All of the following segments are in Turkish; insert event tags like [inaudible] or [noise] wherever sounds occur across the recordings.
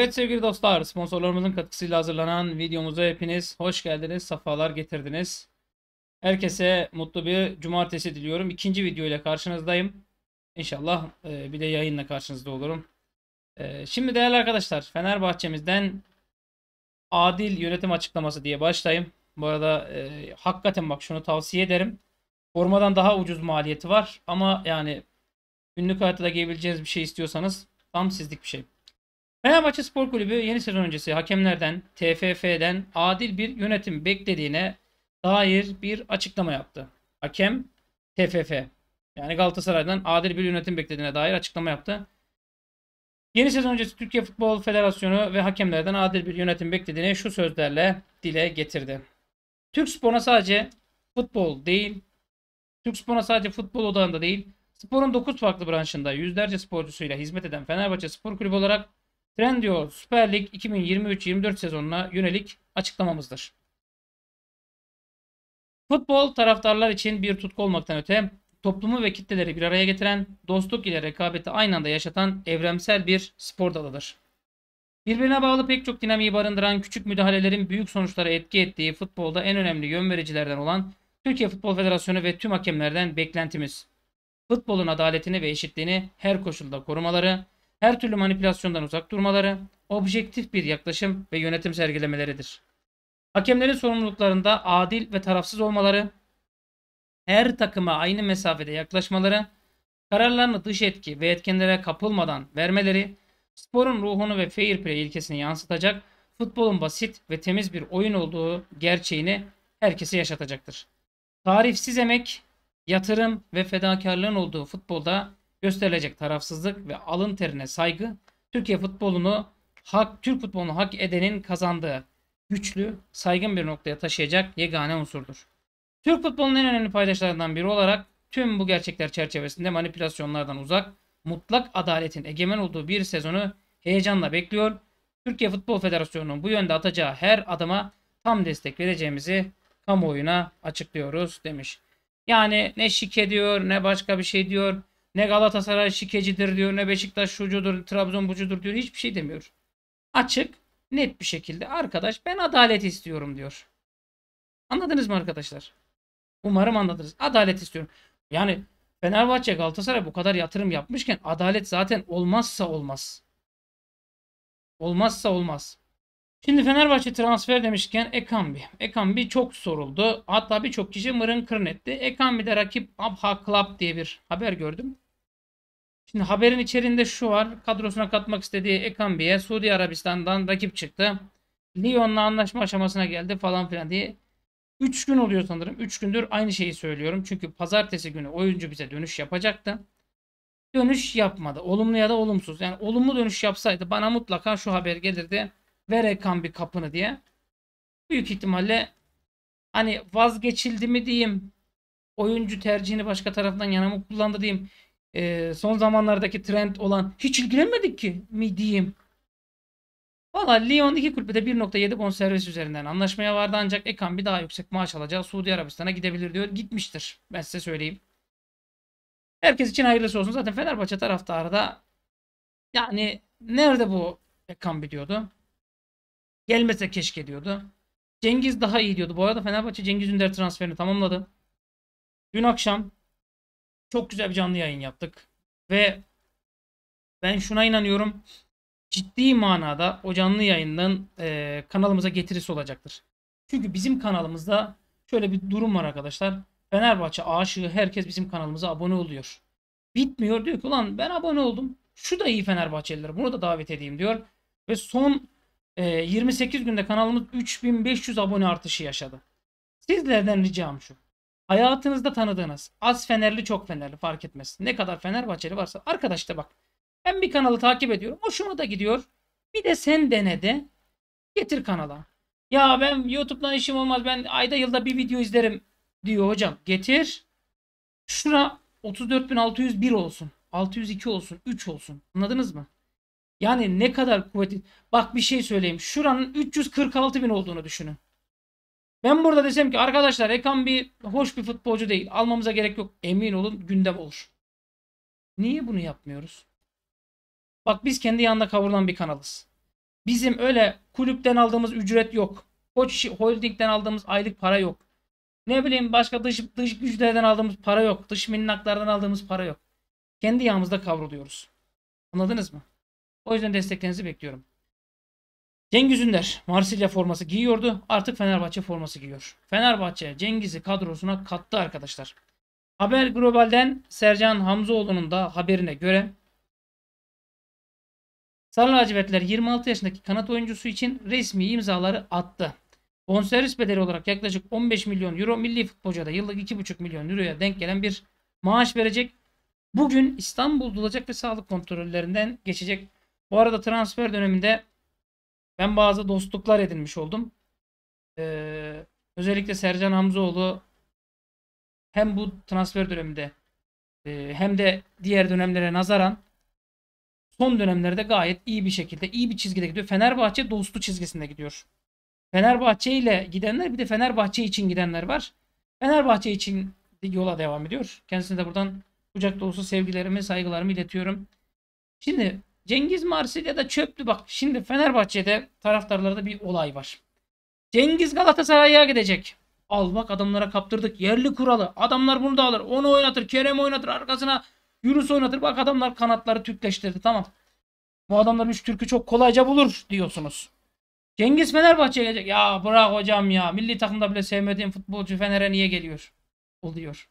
Evet sevgili dostlar, sponsorlarımızın katkısıyla hazırlanan videomuza hepiniz hoş geldiniz, safalar getirdiniz. Herkese mutlu bir cumartesi diliyorum. İkinci video ile karşınızdayım. İnşallah e, bir de yayınla karşınızda olurum. E, şimdi değerli arkadaşlar, Fenerbahçe'mizden adil yönetim açıklaması diye başlayayım. Bu arada e, hakikaten bak şunu tavsiye ederim. Formadan daha ucuz maliyeti var ama yani günlük hayatta da giyebileceğiniz bir şey istiyorsanız tam sizlik bir şey. Fenerbahçe Spor Kulübü yeni sezon öncesi hakemlerden, TFF'den adil bir yönetim beklediğine dair bir açıklama yaptı. Hakem TFF yani Galatasaray'dan adil bir yönetim beklediğine dair açıklama yaptı. Yeni sezon öncesi Türkiye Futbol Federasyonu ve hakemlerden adil bir yönetim beklediğini şu sözlerle dile getirdi. Türk sporuna sadece futbol değil, Türk sporuna sadece futbol odağında değil, sporun 9 farklı branşında yüzlerce sporcusuyla hizmet eden Fenerbahçe Spor Kulübü olarak Trendyol Süper Lig 2023-24 sezonuna yönelik açıklamamızdır. Futbol taraftarlar için bir tutku olmaktan öte toplumu ve kitleleri bir araya getiren, dostluk ile rekabeti aynı anda yaşatan evremsel bir spor dalıdır. Birbirine bağlı pek çok dinamiği barındıran küçük müdahalelerin büyük sonuçlara etki ettiği futbolda en önemli yön vericilerden olan Türkiye Futbol Federasyonu ve tüm hakemlerden beklentimiz. Futbolun adaletini ve eşitliğini her koşulda korumaları, her türlü manipülasyondan uzak durmaları, objektif bir yaklaşım ve yönetim sergilemeleridir. Hakemlerin sorumluluklarında adil ve tarafsız olmaları, her takıma aynı mesafede yaklaşmaları, kararlarını dış etki ve etkenlere kapılmadan vermeleri, sporun ruhunu ve fair play ilkesini yansıtacak, futbolun basit ve temiz bir oyun olduğu gerçeğini herkese yaşatacaktır. Tarifsiz emek, yatırım ve fedakarlığın olduğu futbolda gösterilecek tarafsızlık ve alın terine saygı Türkiye futbolunu hak Türk futbolunu hak edenin kazandığı güçlü, saygın bir noktaya taşıyacak yegane unsurdur. Türk futbolunun en önemli paydaşlarından biri olarak tüm bu gerçekler çerçevesinde manipülasyonlardan uzak, mutlak adaletin egemen olduğu bir sezonu heyecanla bekliyor. Türkiye Futbol Federasyonu'nun bu yönde atacağı her adıma tam destek vereceğimizi kamuoyuna açıklıyoruz demiş. Yani ne şike diyor ne başka bir şey diyor. Ne Galatasaray şikecidir diyor, ne Beşiktaş şucudur, Trabzon bucudur diyor. Hiçbir şey demiyor. Açık, net bir şekilde arkadaş ben adalet istiyorum diyor. Anladınız mı arkadaşlar? Umarım anladınız. Adalet istiyorum. Yani Fenerbahçe Galatasaray bu kadar yatırım yapmışken adalet zaten olmazsa olmaz. Olmazsa olmaz. Şimdi Fenerbahçe transfer demişken Ekambi. Ekambi çok soruldu. Hatta birçok kişi mırın kırın etti. Ekambi'de rakip Abha Club diye bir haber gördüm. Şimdi haberin içerisinde şu var. Kadrosuna katmak istediği Ekambi'ye Suudi Arabistan'dan rakip çıktı. Lyon'la anlaşma aşamasına geldi falan filan diye. 3 gün oluyor sanırım. 3 gündür aynı şeyi söylüyorum. Çünkü pazartesi günü oyuncu bize dönüş yapacaktı. Dönüş yapmadı. Olumlu ya da olumsuz. Yani olumlu dönüş yapsaydı bana mutlaka şu haber gelirdi. Ver rekan bir kapını diye. Büyük ihtimalle hani vazgeçildi mi diyeyim oyuncu tercihini başka tarafından yana mı kullandı diyeyim e, son zamanlardaki trend olan hiç ilgilenmedik ki mi diyeyim. Valla Lyon iki kulüpte 1.7 bonservis üzerinden anlaşmaya vardı ancak Ekan bir daha yüksek maaş alacağı Suudi Arabistan'a gidebilir diyor. Gitmiştir ben size söyleyeyim. Herkes için hayırlısı olsun. Zaten Fenerbahçe taraftarı da yani nerede bu Ekan diyordu. Gelmese keşke diyordu. Cengiz daha iyi diyordu. Bu arada Fenerbahçe Cengiz Ünder transferini tamamladı. Dün akşam çok güzel bir canlı yayın yaptık. Ve ben şuna inanıyorum. Ciddi manada o canlı yayının e, kanalımıza getirisi olacaktır. Çünkü bizim kanalımızda şöyle bir durum var arkadaşlar. Fenerbahçe aşığı herkes bizim kanalımıza abone oluyor. Bitmiyor diyor ki ulan ben abone oldum. Şu da iyi Fenerbahçeliler bunu da davet edeyim diyor. Ve son 28 ee, günde kanalımız 3500 abone artışı yaşadı. Sizlerden ricam şu. Hayatınızda tanıdığınız az fenerli çok fenerli fark etmez. Ne kadar Fenerbahçeli varsa arkadaş da bak. Ben bir kanalı takip ediyorum. Hoşuma da gidiyor. Bir de sen dene de getir kanala. Ya ben YouTube'dan işim olmaz. Ben ayda yılda bir video izlerim diyor hocam. Getir. Şuna 34601 olsun. 602 olsun. 3 olsun. Anladınız mı? Yani ne kadar kuvvetli. Bak bir şey söyleyeyim. Şuranın 346 bin olduğunu düşünün. Ben burada desem ki arkadaşlar Ekan bir hoş bir futbolcu değil. Almamıza gerek yok. Emin olun gündem olur. Niye bunu yapmıyoruz? Bak biz kendi yanında kavrulan bir kanalız. Bizim öyle kulüpten aldığımız ücret yok. Koç holdingden aldığımız aylık para yok. Ne bileyim başka dış, dış güçlerden aldığımız para yok. Dış minnaklardan aldığımız para yok. Kendi yağımızda kavruluyoruz. Anladınız mı? O yüzden desteklerinizi bekliyorum. Cengiz Ünder Marsilya forması giyiyordu. Artık Fenerbahçe forması giyiyor. Fenerbahçe Cengiz'i kadrosuna kattı arkadaşlar. Haber Global'den Sercan Hamzoğlu'nun da haberine göre Sarı lacivertler 26 yaşındaki kanat oyuncusu için resmi imzaları attı. Bonservis bedeli olarak yaklaşık 15 milyon euro milli futbolcuya da yıllık 2,5 milyon euroya denk gelen bir maaş verecek. Bugün İstanbul dolacak ve sağlık kontrollerinden geçecek bu arada transfer döneminde ben bazı dostluklar edinmiş oldum. Ee, özellikle Sercan Hamzoğlu hem bu transfer döneminde e, hem de diğer dönemlere nazaran son dönemlerde gayet iyi bir şekilde, iyi bir çizgide gidiyor. Fenerbahçe dostu çizgisinde gidiyor. Fenerbahçe ile gidenler bir de Fenerbahçe için gidenler var. Fenerbahçe için yola devam ediyor. Kendisine de buradan kucak dolusu sevgilerimi, saygılarımı iletiyorum. Şimdi Cengiz Marsilya'da çöptü bak. Şimdi Fenerbahçe'de taraftarlarda bir olay var. Cengiz Galatasaray'a gidecek. Al bak adamlara kaptırdık. Yerli kuralı. Adamlar bunu da alır. Onu oynatır. Kerem oynatır. Arkasına Yunus oynatır. Bak adamlar kanatları Türkleştirdi. Tamam. Bu adamlar 3 Türk'ü çok kolayca bulur diyorsunuz. Cengiz Fenerbahçe'ye gelecek. Ya bırak hocam ya. Milli takımda bile sevmediğim futbolcu Fener'e niye geliyor? Oluyor.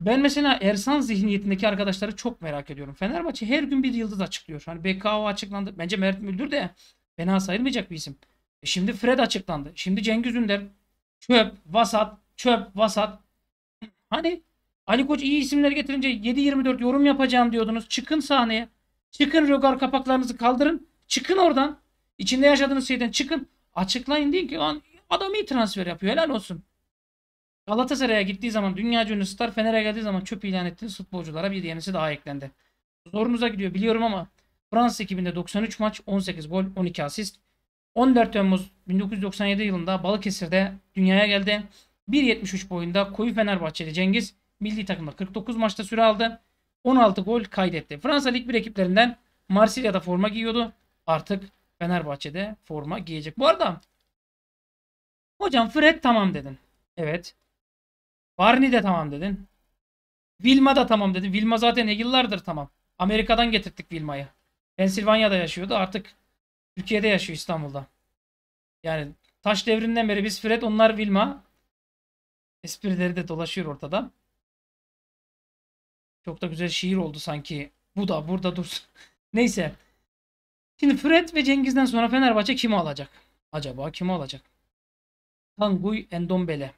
Ben mesela Ersan zihniyetindeki arkadaşları çok merak ediyorum. Fenerbahçe her gün bir yıldız açıklıyor. Hani BKO açıklandı. Bence Mert Müldür de fena sayılmayacak bir isim. E şimdi Fred açıklandı. Şimdi Cengiz Ünder. Çöp, vasat, çöp, vasat. Hani Ali Koç iyi isimler getirince 7-24 yorum yapacağım diyordunuz. Çıkın sahneye. Çıkın rögar kapaklarınızı kaldırın. Çıkın oradan. İçinde yaşadığınız şeyden çıkın. Açıklayın deyin ki adam iyi transfer yapıyor. Helal olsun. Galatasaray'a gittiği zaman dünya ünlü star Fener'e geldiği zaman çöp ilan ettiğiniz futbolculara bir yenisi daha eklendi. Zorunuza gidiyor biliyorum ama Fransa ekibinde 93 maç 18 gol 12 asist. 14 Temmuz 1997 yılında Balıkesir'de dünyaya geldi. 1.73 boyunda koyu Fenerbahçeli Cengiz milli takımda 49 maçta süre aldı. 16 gol kaydetti. Fransa Lig 1 ekiplerinden Marsilya'da forma giyiyordu. Artık Fenerbahçe'de forma giyecek. Bu arada hocam Fred tamam dedin. Evet. Barney de tamam dedin. Vilma da tamam dedi. Vilma zaten yıllardır tamam. Amerika'dan getirttik Vilma'yı. Pensilvanya'da yaşıyordu. Artık Türkiye'de yaşıyor İstanbul'da. Yani taş devrinden beri biz Fred onlar Vilma. Esprileri de dolaşıyor ortada. Çok da güzel şiir oldu sanki. Bu da burada dursun. [laughs] Neyse. Şimdi Fred ve Cengiz'den sonra Fenerbahçe kimi alacak? Acaba kimi alacak? Tanguy Endombele.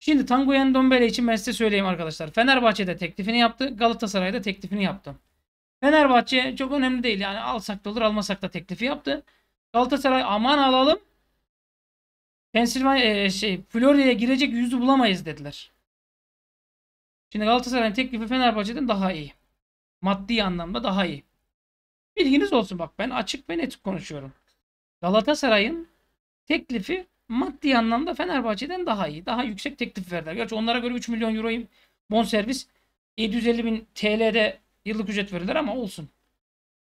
Şimdi Tanguy Ndombele için ben size söyleyeyim arkadaşlar. Fenerbahçe'de teklifini yaptı. Galatasaray'da teklifini yaptı. Fenerbahçe çok önemli değil. Yani alsak da olur almasak da teklifi yaptı. Galatasaray aman alalım. Pensilvanya e, şey Florya'ya girecek yüzü bulamayız dediler. Şimdi Galatasaray'ın teklifi Fenerbahçe'den daha iyi. Maddi anlamda daha iyi. Bilginiz olsun bak ben açık ve net konuşuyorum. Galatasaray'ın teklifi maddi anlamda Fenerbahçe'den daha iyi. Daha yüksek teklif verdiler. Gerçi onlara göre 3 milyon euroyu bonservis 750 bin TL'de yıllık ücret verirler ama olsun.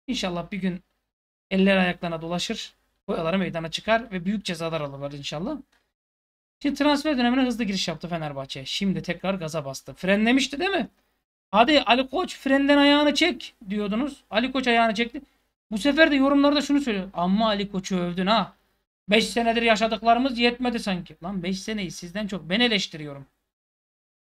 İnşallah bir gün eller ayaklarına dolaşır. Boyaları meydana çıkar ve büyük cezalar alırlar inşallah. Şimdi transfer dönemine hızlı giriş yaptı Fenerbahçe. Şimdi tekrar gaza bastı. Frenlemişti değil mi? Hadi Ali Koç frenden ayağını çek diyordunuz. Ali Koç ayağını çekti. Bu sefer de yorumlarda şunu söylüyor. Amma Ali Koç'u övdün ha. 5 senedir yaşadıklarımız yetmedi sanki. Lan 5 seneyi sizden çok ben eleştiriyorum.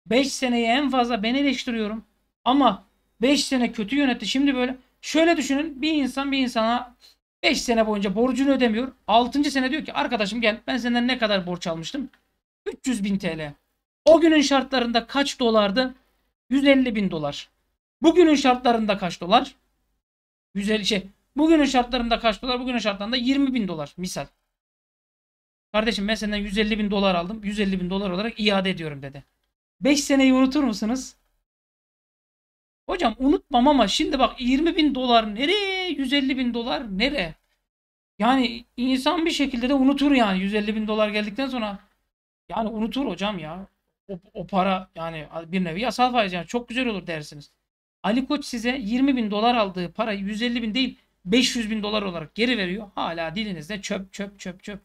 5 seneyi en fazla ben eleştiriyorum. Ama 5 sene kötü yönetti. Şimdi böyle şöyle düşünün. Bir insan bir insana 5 sene boyunca borcunu ödemiyor. 6. sene diyor ki arkadaşım gel ben senden ne kadar borç almıştım? 300 bin TL. O günün şartlarında kaç dolardı? 150 bin dolar. Bugünün şartlarında kaç dolar? 150 şey. Bugünün şartlarında kaç dolar? Bugünün şartlarında 20 bin dolar misal. Kardeşim ben senden 150 bin dolar aldım. 150 bin dolar olarak iade ediyorum dedi. 5 seneyi unutur musunuz? Hocam unutmam ama şimdi bak 20 bin dolar nereye? 150 bin dolar nereye? Yani insan bir şekilde de unutur yani 150 bin dolar geldikten sonra. Yani unutur hocam ya. O, o para yani bir nevi yasal faiz yani çok güzel olur dersiniz. Ali Koç size 20 bin dolar aldığı para 150 bin değil 500 bin dolar olarak geri veriyor. Hala dilinizde çöp çöp çöp çöp.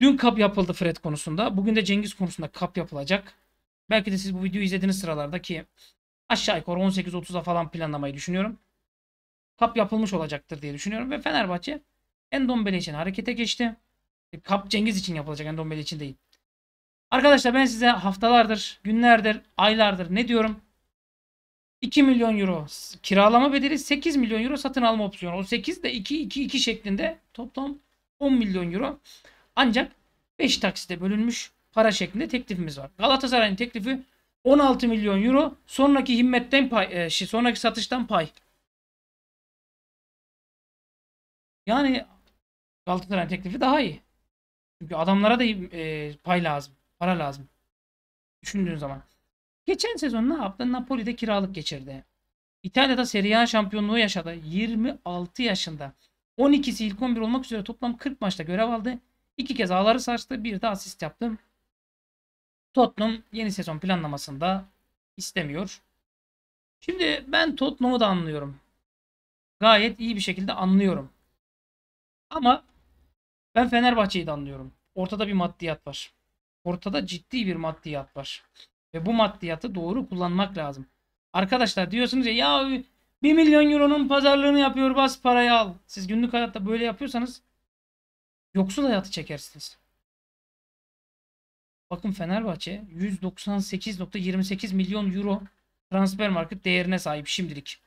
Dün kap yapıldı Fred konusunda. Bugün de Cengiz konusunda kap yapılacak. Belki de siz bu videoyu izlediğiniz sıralarda ki aşağı yukarı 18-30'a falan planlamayı düşünüyorum. Kap yapılmış olacaktır diye düşünüyorum ve Fenerbahçe Endombele için harekete geçti. E, kap Cengiz için yapılacak Endombele için değil. Arkadaşlar ben size haftalardır, günlerdir, aylardır ne diyorum? 2 milyon euro kiralama bedeli 8 milyon euro satın alma opsiyonu. O 8 de 2 2 2 şeklinde toplam 10 milyon euro ancak 5 taksite bölünmüş para şeklinde teklifimiz var. Galatasaray'ın teklifi 16 milyon euro. Sonraki himmetten pay, e, şey, sonraki satıştan pay. Yani Galatasaray'ın teklifi daha iyi. Çünkü adamlara da e, pay lazım. Para lazım. Düşündüğün zaman. Geçen sezon ne yaptı? Napoli'de kiralık geçirdi. İtalya'da Serie A şampiyonluğu yaşadı. 26 yaşında. 12'si ilk 11 olmak üzere toplam 40 maçta görev aldı. İki kez ağları saçtı. Bir de asist yaptım. Tottenham yeni sezon planlamasında istemiyor. Şimdi ben Tottenham'ı da anlıyorum. Gayet iyi bir şekilde anlıyorum. Ama ben Fenerbahçe'yi de anlıyorum. Ortada bir maddiyat var. Ortada ciddi bir maddiyat var. Ve bu maddiyatı doğru kullanmak lazım. Arkadaşlar diyorsunuz ya ya 1 milyon euronun pazarlığını yapıyor bas parayı al. Siz günlük hayatta böyle yapıyorsanız yoksul hayatı çekersiniz. Bakın Fenerbahçe 198.28 milyon euro transfer market değerine sahip şimdilik.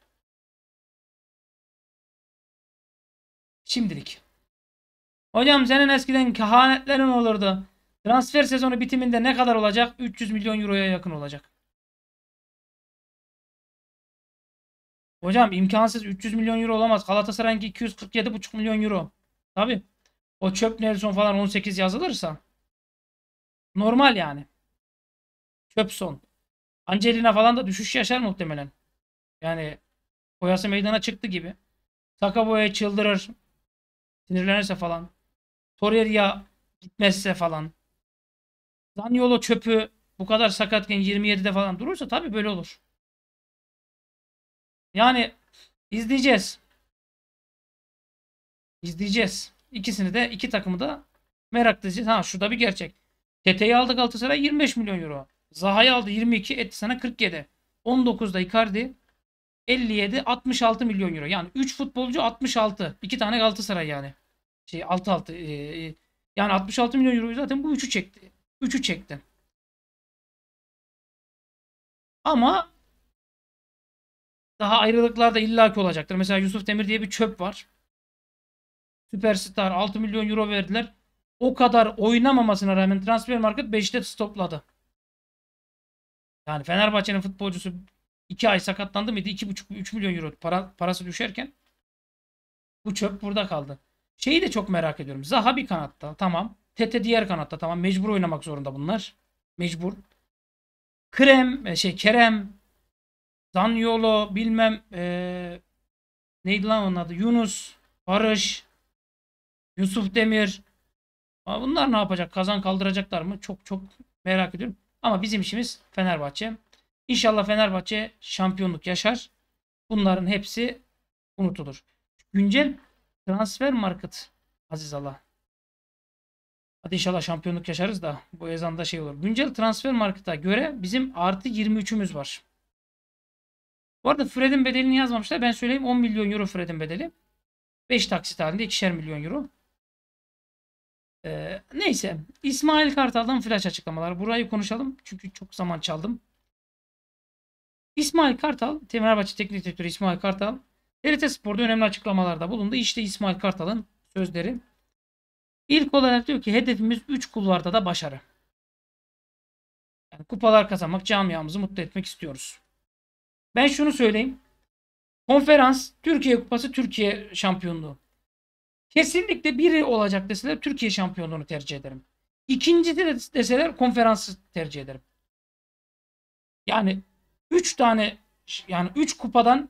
Şimdilik. Hocam senin eskiden kehanetlerin olurdu. Transfer sezonu bitiminde ne kadar olacak? 300 milyon euroya yakın olacak. Hocam imkansız 300 milyon euro olamaz. Galatasaray'ınki 247,5 milyon euro. Tabi. O çöp Nelson falan 18 yazılırsa. Normal yani. Çöp son. Angelina falan da düşüş yaşar muhtemelen. Yani koyası meydana çıktı gibi. Sakaboya çıldırır. Sinirlenirse falan. Torreira gitmezse falan. Zaniolo çöpü bu kadar sakatken 27'de falan durursa tabii böyle olur. Yani izleyeceğiz. İzleyeceğiz. İkisini de iki takımı da meraklıcı. Ha şurada bir gerçek. Tete'yi aldı Galatasaray 25 milyon euro. Zaha'yı aldı 22 etti sana 47. 19'da Icardi 57 66 milyon euro. Yani 3 futbolcu 66. 2 tane Galatasaray yani. Şey 6 6 e, e, yani 66 milyon euro zaten bu üçü çekti. Üçü çekti. Ama daha ayrılıklar da illaki olacaktır. Mesela Yusuf Demir diye bir çöp var. Süperstar 6 milyon euro verdiler. O kadar oynamamasına rağmen transfer market 5'te stopladı. Yani Fenerbahçe'nin futbolcusu 2 ay sakatlandı mıydı? 2,5-3 milyon euro para, parası düşerken bu çöp burada kaldı. Şeyi de çok merak ediyorum. Zaha bir kanatta tamam. Tete diğer kanatta tamam. Mecbur oynamak zorunda bunlar. Mecbur. Krem e, şey Kerem Zanyolo bilmem ee, neydi lan onun adı Yunus Barış Yusuf Demir. Ama bunlar ne yapacak? Kazan kaldıracaklar mı? Çok çok merak ediyorum. Ama bizim işimiz Fenerbahçe. İnşallah Fenerbahçe şampiyonluk yaşar. Bunların hepsi unutulur. Güncel transfer market Aziz Allah. Hadi inşallah şampiyonluk yaşarız da bu ezanda şey olur. Güncel transfer marketa göre bizim artı 23'ümüz var. Bu arada Fred'in bedelini yazmamışlar. Ben söyleyeyim 10 milyon euro Fred'in bedeli. 5 taksit halinde 2'şer milyon euro. Ee, neyse İsmail Kartal'dan flash açıklamalar. Burayı konuşalım çünkü çok zaman çaldım. İsmail Kartal, Fenerbahçe Teknik Direktörü İsmail Kartal TRT Spor'da önemli açıklamalarda bulundu. İşte İsmail Kartal'ın sözleri. İlk olarak diyor ki hedefimiz 3 kulvarda da başarı. Yani kupalar kazanmak, camiamızı mutlu etmek istiyoruz. Ben şunu söyleyeyim. Konferans Türkiye Kupası Türkiye Şampiyonluğu. Kesinlikle biri olacak deseler Türkiye şampiyonluğunu tercih ederim. İkincisi de deseler konferansı tercih ederim. Yani 3 tane yani 3 kupadan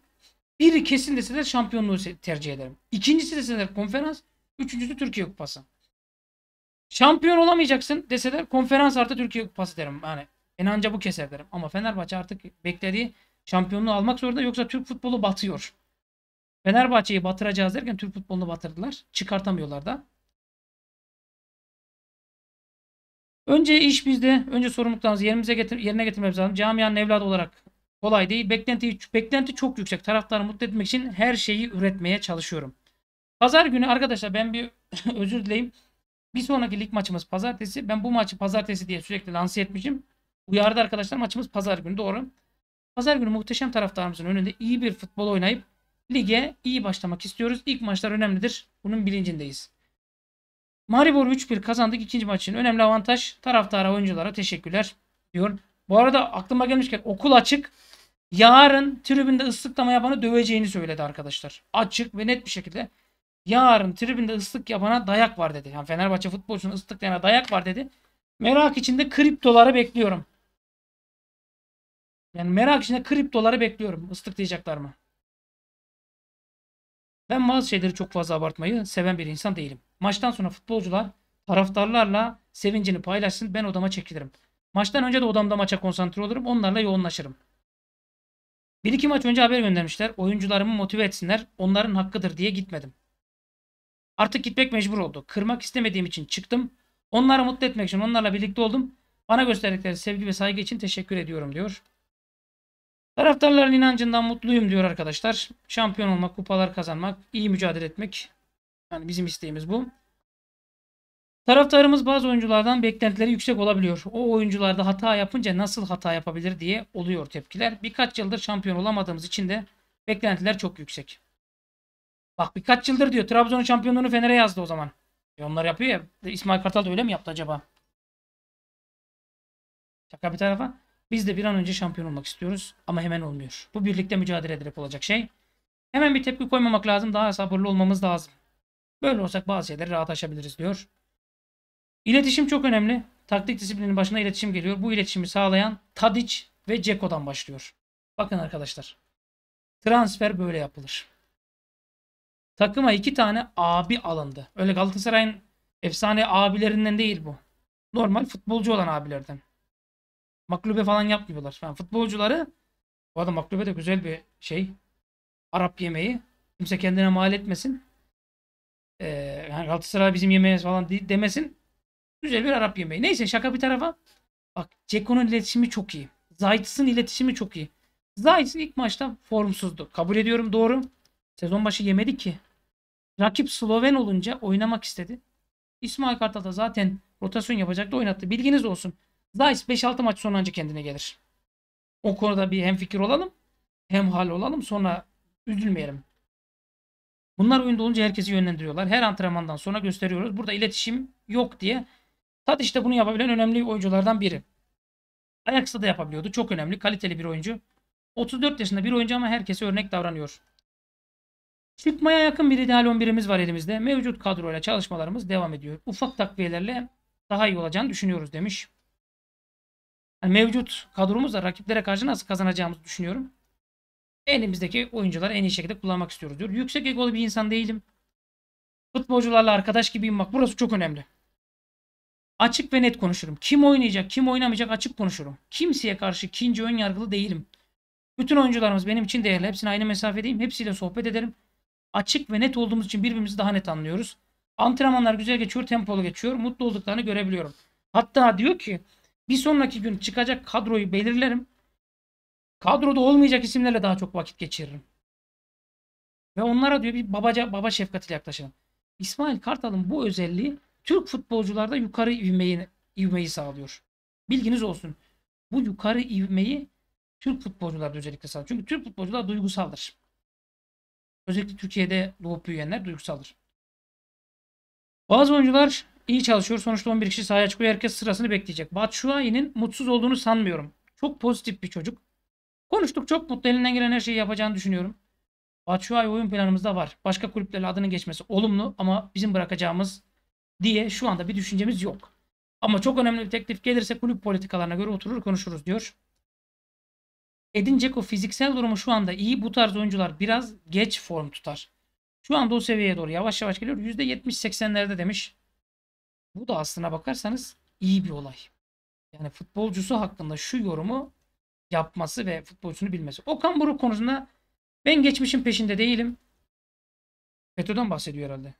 biri kesin deseler şampiyonluğu tercih ederim. İkincisi deseler konferans, üçüncüsü Türkiye Kupası. Şampiyon olamayacaksın deseler konferans artı Türkiye Kupası derim. Yani en anca bu keser derim. Ama Fenerbahçe artık beklediği şampiyonluğu almak zorunda yoksa Türk futbolu batıyor. Fenerbahçe'yi batıracağız derken Türk futbolunu batırdılar. Çıkartamıyorlar da. Önce iş bizde. Önce sorumluluklarımızı yerimize getir yerine getirmemiz lazım. Camianın evladı olarak kolay değil. Beklenti, beklenti çok yüksek. Taraftarı mutlu etmek için her şeyi üretmeye çalışıyorum. Pazar günü arkadaşlar ben bir [laughs] özür dileyim. Bir sonraki lig maçımız pazartesi. Ben bu maçı pazartesi diye sürekli lanse etmişim. Uyardı arkadaşlar maçımız pazar günü doğru. Pazar günü muhteşem taraftarımızın önünde iyi bir futbol oynayıp Lige iyi başlamak istiyoruz. İlk maçlar önemlidir. Bunun bilincindeyiz. Maribor 3-1 kazandık. ikinci maç için önemli avantaj. Taraftara oyunculara teşekkürler diyor. Bu arada aklıma gelmişken okul açık. Yarın tribünde ıslıklama yapanı döveceğini söyledi arkadaşlar. Açık ve net bir şekilde. Yarın tribünde ıslık yapana dayak var dedi. Yani Fenerbahçe futbolcunun ıslıklayana dayak var dedi. Merak içinde kriptoları bekliyorum. Yani merak içinde kriptoları bekliyorum. Islıklayacaklar mı? Ben bazı şeyleri çok fazla abartmayı seven bir insan değilim. Maçtan sonra futbolcular taraftarlarla sevincini paylaşsın ben odama çekilirim. Maçtan önce de odamda maça konsantre olurum onlarla yoğunlaşırım. Bir iki maç önce haber göndermişler. Oyuncularımı motive etsinler. Onların hakkıdır diye gitmedim. Artık gitmek mecbur oldu. Kırmak istemediğim için çıktım. Onları mutlu etmek için onlarla birlikte oldum. Bana gösterdikleri sevgi ve saygı için teşekkür ediyorum diyor. Taraftarların inancından mutluyum diyor arkadaşlar. Şampiyon olmak, kupalar kazanmak, iyi mücadele etmek. Yani bizim isteğimiz bu. Taraftarımız bazı oyunculardan beklentileri yüksek olabiliyor. O oyuncularda hata yapınca nasıl hata yapabilir diye oluyor tepkiler. Birkaç yıldır şampiyon olamadığımız için de beklentiler çok yüksek. Bak birkaç yıldır diyor. Trabzon'un şampiyonluğunu Fener'e yazdı o zaman. E onlar yapıyor ya. İsmail Kartal da öyle mi yaptı acaba? Şaka bir tarafa. Biz de bir an önce şampiyon olmak istiyoruz ama hemen olmuyor. Bu birlikte mücadele ederek olacak şey. Hemen bir tepki koymamak lazım. Daha sabırlı olmamız lazım. Böyle olsak bazı şeyleri rahat aşabiliriz diyor. İletişim çok önemli. Taktik disiplinin başına iletişim geliyor. Bu iletişimi sağlayan Tadic ve Ceko'dan başlıyor. Bakın arkadaşlar. Transfer böyle yapılır. Takıma iki tane abi alındı. Öyle Galatasaray'ın efsane abilerinden değil bu. Normal futbolcu olan abilerden. Maklube falan yapmıyorlar. Yani futbolcuları bu arada maklube de güzel bir şey. Arap yemeği. Kimse kendine mal etmesin. Ee, yani Galatasaray bizim yemeğimiz falan demesin. Güzel bir Arap yemeği. Neyse şaka bir tarafa. Bak Ceko'nun iletişimi çok iyi. Zayt'sın iletişimi çok iyi. Zayt ilk maçta formsuzdu. Kabul ediyorum doğru. Sezon başı yemedi ki. Rakip Sloven olunca oynamak istedi. İsmail Kartal da zaten rotasyon yapacak da oynattı. Bilginiz olsun. Zayis 5-6 maç sonra önce kendine gelir. O konuda bir hem fikir olalım hem hal olalım sonra üzülmeyelim. Bunlar oyunda olunca herkesi yönlendiriyorlar. Her antrenmandan sonra gösteriyoruz. Burada iletişim yok diye. Tat işte bunu yapabilen önemli oyunculardan biri. Ajax'ta da yapabiliyordu. Çok önemli. Kaliteli bir oyuncu. 34 yaşında bir oyuncu ama herkese örnek davranıyor. Çıkmaya yakın bir ideal 11'imiz var elimizde. Mevcut kadroyla çalışmalarımız devam ediyor. Ufak takviyelerle daha iyi olacağını düşünüyoruz demiş yani mevcut kadromuzla rakiplere karşı nasıl kazanacağımızı düşünüyorum. Elimizdeki oyuncuları en iyi şekilde kullanmak istiyoruz diyor. Yüksek egolu bir insan değilim. Futbolcularla arkadaş gibiyim bak burası çok önemli. Açık ve net konuşurum. Kim oynayacak, kim oynamayacak açık konuşurum. Kimseye karşı ikinci ön yargılı değilim. Bütün oyuncularımız benim için değerli. Hepsine aynı mesafedeyim. Hepsiyle sohbet ederim. Açık ve net olduğumuz için birbirimizi daha net anlıyoruz. Antrenmanlar güzel geçiyor, tempolu geçiyor. Mutlu olduklarını görebiliyorum. Hatta diyor ki bir sonraki gün çıkacak kadroyu belirlerim. Kadroda olmayacak isimlerle daha çok vakit geçiririm. Ve onlara diyor bir babaca baba şefkatiyle yaklaşalım. İsmail Kartal'ın bu özelliği Türk futbolcularda yukarı ivmeyi, ivmeyi sağlıyor. Bilginiz olsun. Bu yukarı ivmeyi Türk futbolcularda özellikle sağlıyor. Çünkü Türk futbolcular duygusaldır. Özellikle Türkiye'de doğup büyüyenler duygusaldır. Bazı oyuncular iyi çalışıyor. Sonuçta 11 kişi sahaya çıkıyor. Herkes sırasını bekleyecek. Batshuayi'nin mutsuz olduğunu sanmıyorum. Çok pozitif bir çocuk. Konuştuk çok mutlu elinden gelen her şeyi yapacağını düşünüyorum. Batshuayi oyun planımızda var. Başka kulüplerle adının geçmesi olumlu ama bizim bırakacağımız diye şu anda bir düşüncemiz yok. Ama çok önemli bir teklif gelirse kulüp politikalarına göre oturur konuşuruz diyor. Edin Dzeko fiziksel durumu şu anda iyi. Bu tarz oyuncular biraz geç form tutar. Şu anda o seviyeye doğru yavaş yavaş geliyor. %70-80'lerde demiş. Bu da aslına bakarsanız iyi bir olay. Yani futbolcusu hakkında şu yorumu yapması ve futbolcusunu bilmesi. Okan Buruk konusunda ben geçmişin peşinde değilim. FETÖ'den bahsediyor herhalde.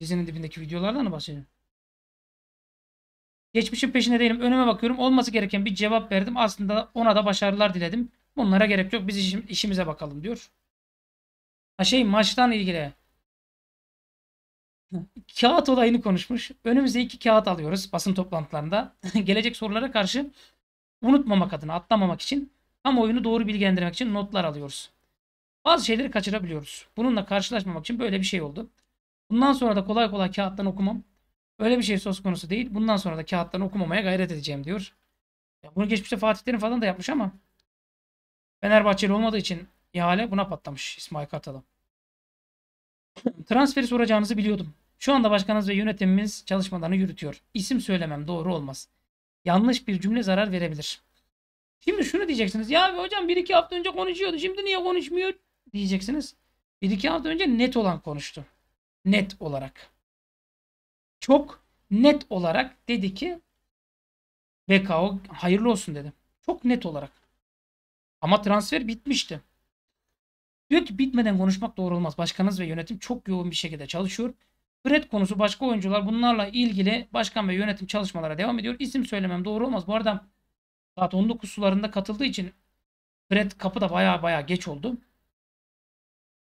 Dizinin dibindeki videolardan mı bahsediyor? Geçmişin peşinde değilim. Önüme bakıyorum. Olması gereken bir cevap verdim. Aslında ona da başarılar diledim. Bunlara gerek yok. Biz işimize bakalım diyor. Ha şey maçtan ilgili kağıt olayını konuşmuş. Önümüze iki kağıt alıyoruz basın toplantılarında. [laughs] Gelecek sorulara karşı unutmamak adına, atlamamak için kamuoyunu doğru bilgilendirmek için notlar alıyoruz. Bazı şeyleri kaçırabiliyoruz. Bununla karşılaşmamak için böyle bir şey oldu. Bundan sonra da kolay kolay kağıttan okumam. Öyle bir şey söz konusu değil. Bundan sonra da kağıttan okumamaya gayret edeceğim diyor. Ya bunu geçmişte Fatih Terim falan da yapmış ama Fenerbahçeli olmadığı için ihale buna patlamış İsmail Kartal'a. Transferi soracağınızı biliyordum. Şu anda başkanınız ve yönetimimiz çalışmalarını yürütüyor. İsim söylemem doğru olmaz. Yanlış bir cümle zarar verebilir. Şimdi şunu diyeceksiniz. Ya hocam bir iki hafta önce konuşuyordu. Şimdi niye konuşmuyor? Diyeceksiniz. Bir iki hafta önce net olan konuştu. Net olarak. Çok net olarak dedi ki BKO hayırlı olsun dedi. Çok net olarak. Ama transfer bitmişti. Diyor ki bitmeden konuşmak doğru olmaz. Başkanınız ve yönetim çok yoğun bir şekilde çalışıyor. Fred konusu başka oyuncular bunlarla ilgili başkan ve yönetim çalışmalara devam ediyor. İsim söylemem doğru olmaz. Bu arada saat 19 sularında katıldığı için Fred kapıda baya baya geç oldu.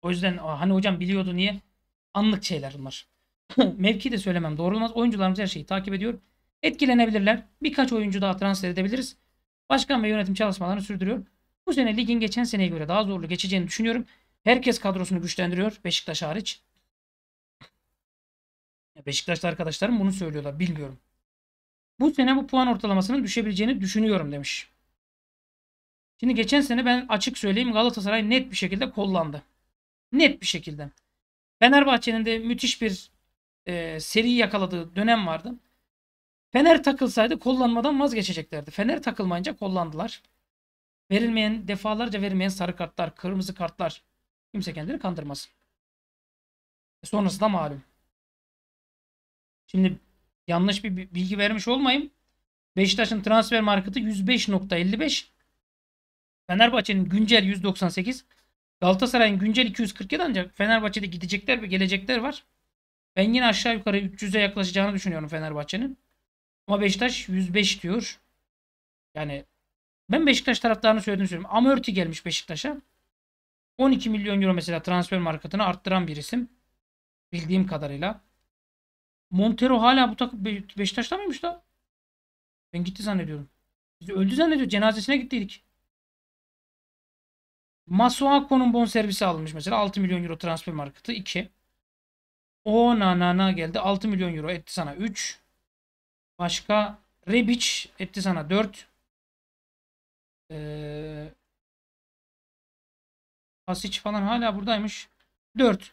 O yüzden hani hocam biliyordu niye? Anlık şeyler bunlar. [laughs] Mevki de söylemem doğru olmaz. Oyuncularımız her şeyi takip ediyor. Etkilenebilirler. Birkaç oyuncu daha transfer edebiliriz. Başkan ve yönetim çalışmalarını sürdürüyor. Bu sene ligin geçen seneye göre daha zorlu geçeceğini düşünüyorum. Herkes kadrosunu güçlendiriyor Beşiktaş hariç. Beşiktaşlı arkadaşlarım bunu söylüyorlar bilmiyorum. Bu sene bu puan ortalamasının düşebileceğini düşünüyorum demiş. Şimdi geçen sene ben açık söyleyeyim Galatasaray net bir şekilde kollandı. Net bir şekilde. Fenerbahçe'nin de müthiş bir e, seri yakaladığı dönem vardı. Fener takılsaydı kollanmadan vazgeçeceklerdi. Fener takılmayınca kollandılar. Verilmeyen, defalarca verilmeyen sarı kartlar, kırmızı kartlar. Kimse kendini kandırmasın. E sonrası da malum. Şimdi yanlış bir bilgi vermiş olmayayım. Beşiktaş'ın transfer marketi 105.55. Fenerbahçe'nin güncel 198. Galatasaray'ın güncel 247 ancak Fenerbahçe'de gidecekler ve gelecekler var. Ben yine aşağı yukarı 300'e yaklaşacağını düşünüyorum Fenerbahçe'nin. Ama Beşiktaş 105 diyor. Yani ben Beşiktaş taraftarını söyledim söylüyorum. Amörti gelmiş Beşiktaş'a. 12 milyon euro mesela transfer marketini arttıran bir isim. Bildiğim kadarıyla. Montero hala bu takım Be Beşiktaş'ta mıymış da? Ben gitti zannediyorum. Biz öldü zannediyor. Cenazesine gittiydik. Masuako'nun bon servisi alınmış mesela. 6 milyon euro transfer marketi 2. O na na na geldi. 6 milyon euro etti sana 3. Başka Rebic etti sana 4. Ee, falan hala buradaymış. 4.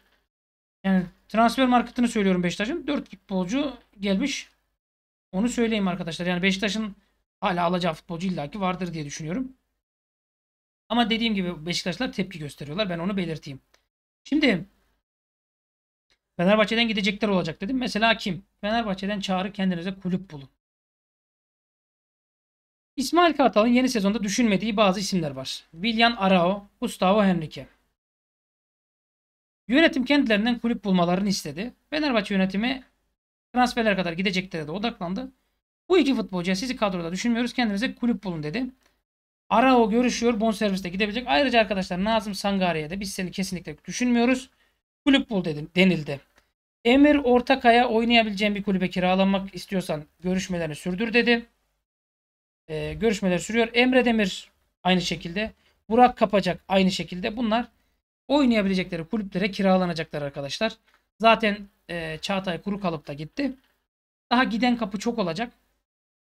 Yani transfer marketini söylüyorum Beşiktaş'ın. 4 futbolcu gelmiş. Onu söyleyeyim arkadaşlar. Yani Beşiktaş'ın hala alacağı futbolcu illaki vardır diye düşünüyorum. Ama dediğim gibi Beşiktaşlar tepki gösteriyorlar. Ben onu belirteyim. Şimdi Fenerbahçe'den gidecekler olacak dedim. Mesela kim? Fenerbahçe'den çağrı kendinize kulüp bulun. İsmail Kartal'ın yeni sezonda düşünmediği bazı isimler var. William Arao, Gustavo Henrique. Yönetim kendilerinden kulüp bulmalarını istedi. Fenerbahçe yönetimi transferler kadar gideceklere de odaklandı. Bu iki futbolcuya sizi kadroda düşünmüyoruz. Kendinize kulüp bulun dedi. Arao görüşüyor. Bonserviste gidebilecek. Ayrıca arkadaşlar Nazım Sangari'ye de biz seni kesinlikle düşünmüyoruz. Kulüp bul dedim, denildi. Emir Ortakaya oynayabileceğin bir kulübe kiralanmak istiyorsan görüşmelerini sürdür dedi e, görüşmeler sürüyor. Emre Demir aynı şekilde. Burak Kapacak aynı şekilde. Bunlar oynayabilecekleri kulüplere kiralanacaklar arkadaşlar. Zaten e, Çağatay kuru kalıp da gitti. Daha giden kapı çok olacak.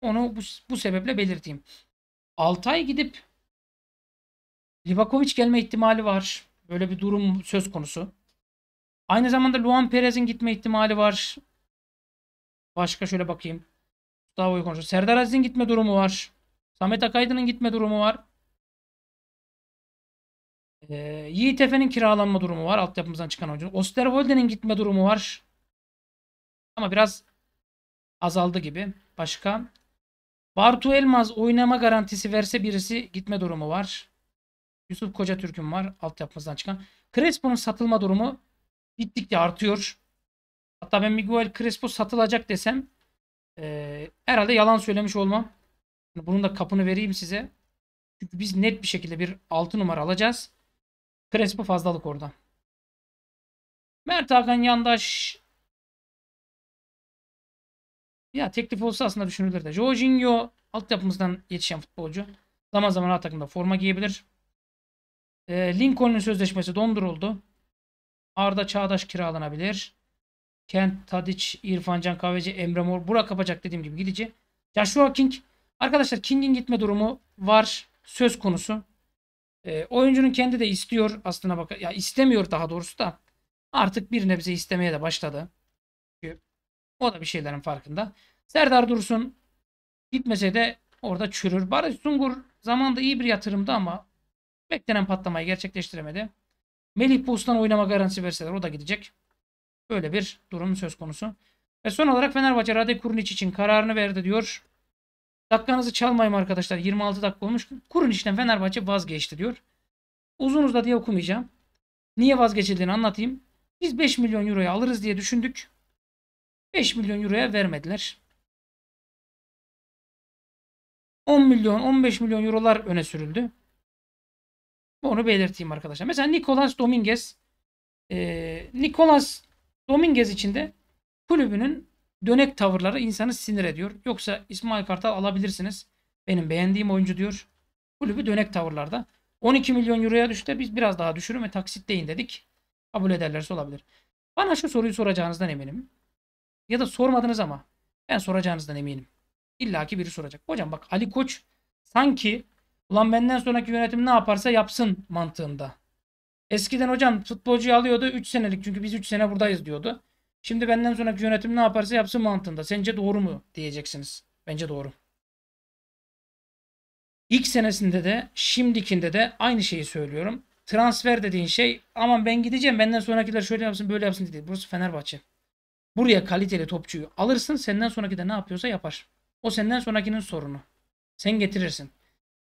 Onu bu, bu sebeple belirteyim. Altay gidip Livakovic gelme ihtimali var. Böyle bir durum söz konusu. Aynı zamanda Luan Perez'in gitme ihtimali var. Başka şöyle bakayım. Gustavo'yu konuşuyor. Serdar Aziz'in gitme durumu var. Samet Akaydın'ın gitme durumu var. Ee, Yiğit Efe'nin kiralanma durumu var. Altyapımızdan çıkan oyuncu. Osterwolde'nin gitme durumu var. Ama biraz azaldı gibi. Başka. Bartu Elmaz oynama garantisi verse birisi gitme durumu var. Yusuf Koca Türk'ün var. Altyapımızdan çıkan. Crespo'nun satılma durumu gittikçe artıyor. Hatta ben Miguel Crespo satılacak desem ee, herhalde yalan söylemiş olmam. Bunun da kapını vereyim size. Çünkü biz net bir şekilde bir 6 numara alacağız. Crespo fazlalık orada. Mert Hakan Yandaş ya teklif olsa aslında düşünülür de. Jorginho altyapımızdan yetişen futbolcu. Zaman zaman A takımda forma giyebilir. E, Lincoln'un sözleşmesi donduruldu. Arda Çağdaş kiralanabilir. Kent, Tadic, İrfan Can Kahveci, Emre Mor, Burak Kapacak dediğim gibi gidici. Joshua King. Arkadaşlar King'in gitme durumu var. Söz konusu. E, oyuncunun kendi de istiyor aslına bak ya istemiyor daha doğrusu da artık bir nebze istemeye de başladı. Çünkü o da bir şeylerin farkında. Serdar Dursun gitmese de orada çürür. Barış Sungur zamanda iyi bir yatırımdı ama beklenen patlamayı gerçekleştiremedi. Melih Postan oynama garantisi verseler o da gidecek. Böyle bir durum söz konusu. Ve son olarak Fenerbahçe Rade Kurniç için kararını verdi diyor. Dakikanızı çalmayayım arkadaşlar. 26 dakika olmuş. Kurniç'ten Fenerbahçe vazgeçti diyor. Uzun uzla diye okumayacağım. Niye vazgeçildiğini anlatayım. Biz 5 milyon euroya alırız diye düşündük. 5 milyon euroya vermediler. 10 milyon 15 milyon eurolar öne sürüldü. Onu belirteyim arkadaşlar. Mesela Nicolas Dominguez e, Nicolas Dominguez için de kulübünün dönek tavırları insanı sinir ediyor. Yoksa İsmail Kartal alabilirsiniz. Benim beğendiğim oyuncu diyor. Kulübü dönek tavırlarda. 12 milyon euroya düştü. Biz biraz daha düşürün ve taksitleyin dedik. Kabul ederlerse olabilir. Bana şu soruyu soracağınızdan eminim. Ya da sormadınız ama ben soracağınızdan eminim. İlla ki biri soracak. Hocam bak Ali Koç sanki ulan benden sonraki yönetim ne yaparsa yapsın mantığında Eskiden hocam futbolcuyu alıyordu 3 senelik çünkü biz 3 sene buradayız diyordu. Şimdi benden sonraki yönetim ne yaparsa yapsın mantığında. Sence doğru mu diyeceksiniz. Bence doğru. İlk senesinde de şimdikinde de aynı şeyi söylüyorum. Transfer dediğin şey aman ben gideceğim benden sonrakiler şöyle yapsın böyle yapsın dedi. Burası Fenerbahçe. Buraya kaliteli topçuyu alırsın senden sonraki de ne yapıyorsa yapar. O senden sonrakinin sorunu. Sen getirirsin.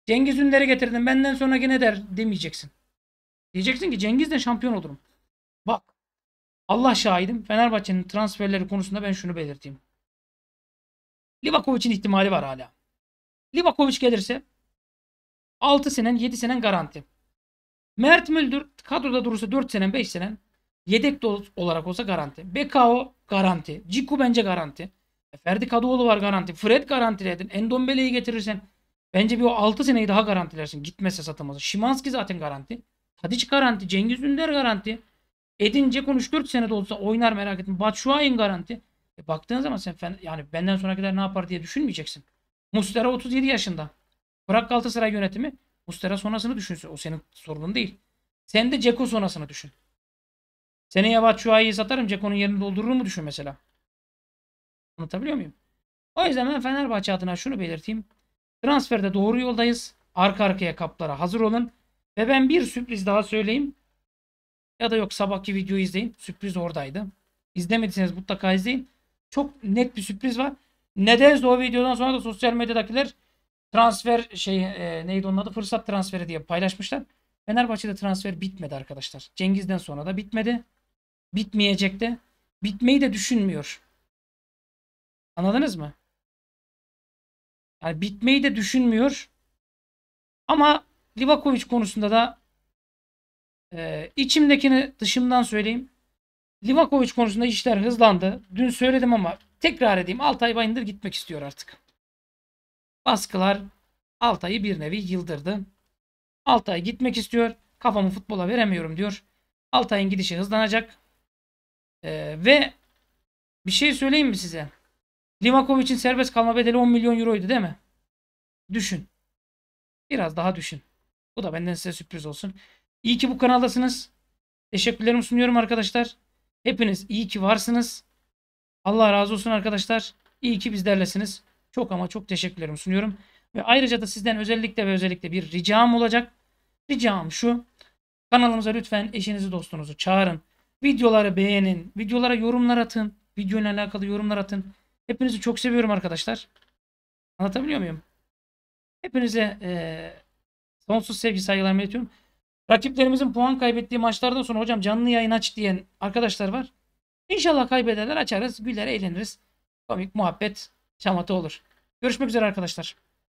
Cengiz Ünder'i getirdin benden sonraki ne der demeyeceksin. Diyeceksin ki Cengiz de şampiyon olurum. Bak Allah şahidim Fenerbahçe'nin transferleri konusunda ben şunu belirteyim. Livakovic'in ihtimali var hala. Livakovic gelirse 6 senen 7 senen garanti. Mert Müldür kadroda durursa 4 senen 5 senen yedek olarak olsa garanti. Bekao garanti. Ciku bence garanti. E, Ferdi Kadıoğlu var garanti. Fred garantiledin. Endombele'yi getirirsen bence bir o 6 seneyi daha garantilersin. Gitmezse satılmazsa. Şimanski zaten garanti. Tadiç garanti. Cengiz Ünder garanti. Edin konuş 4 senede olsa oynar merak etme. Batshuayi'nin garanti. E baktığın zaman sen fen, yani benden sonrakiler ne yapar diye düşünmeyeceksin. Mustera 37 yaşında. Bırak Galatasaray yönetimi Mustera sonrasını düşünsün. O senin sorunun değil. Sen de Ceko sonrasını düşün. Seneye Batshuayi'yi satarım Ceko'nun yerini doldurur mu düşün mesela. Anlatabiliyor muyum? O yüzden ben Fenerbahçe adına şunu belirteyim. Transferde doğru yoldayız. Arka arkaya kaplara hazır olun. Ve ben bir sürpriz daha söyleyeyim. Ya da yok sabahki videoyu izleyin. Sürpriz oradaydı. İzlemediyseniz mutlaka izleyin. Çok net bir sürpriz var. Nedense o videodan sonra da sosyal medyadakiler transfer şey e, neydi onun adı fırsat transferi diye paylaşmışlar. Fenerbahçe'de transfer bitmedi arkadaşlar. Cengiz'den sonra da bitmedi. Bitmeyecek de. Bitmeyi de düşünmüyor. Anladınız mı? Yani bitmeyi de düşünmüyor. Ama Livakovic konusunda da e, içimdekini dışımdan söyleyeyim. Livakovic konusunda işler hızlandı. Dün söyledim ama tekrar edeyim. Altay Bayındır gitmek istiyor artık. Baskılar Altay'ı bir nevi yıldırdı. Altay gitmek istiyor. Kafamı futbola veremiyorum diyor. Altay'ın gidişi hızlanacak. Ee, ve bir şey söyleyeyim mi size? Livakovic'in serbest kalma bedeli 10 milyon euroydu değil mi? Düşün. Biraz daha düşün. Bu da benden size sürpriz olsun. İyi ki bu kanaldasınız. Teşekkürlerimi sunuyorum arkadaşlar. Hepiniz iyi ki varsınız. Allah razı olsun arkadaşlar. İyi ki bizlerlesiniz. Çok ama çok teşekkürlerimi sunuyorum. Ve ayrıca da sizden özellikle ve özellikle bir ricam olacak. Ricam şu. Kanalımıza lütfen eşinizi dostunuzu çağırın. Videoları beğenin. Videolara yorumlar atın. Videoyla alakalı yorumlar atın. Hepinizi çok seviyorum arkadaşlar. Anlatabiliyor muyum? Hepinize... Ee, Sonsuz sevgi saygılarımı iletiyorum. Rakiplerimizin puan kaybettiği maçlardan sonra hocam canlı yayın aç diyen arkadaşlar var. İnşallah kaybederler açarız, güler, eğleniriz. Komik muhabbet şamata olur. Görüşmek üzere arkadaşlar.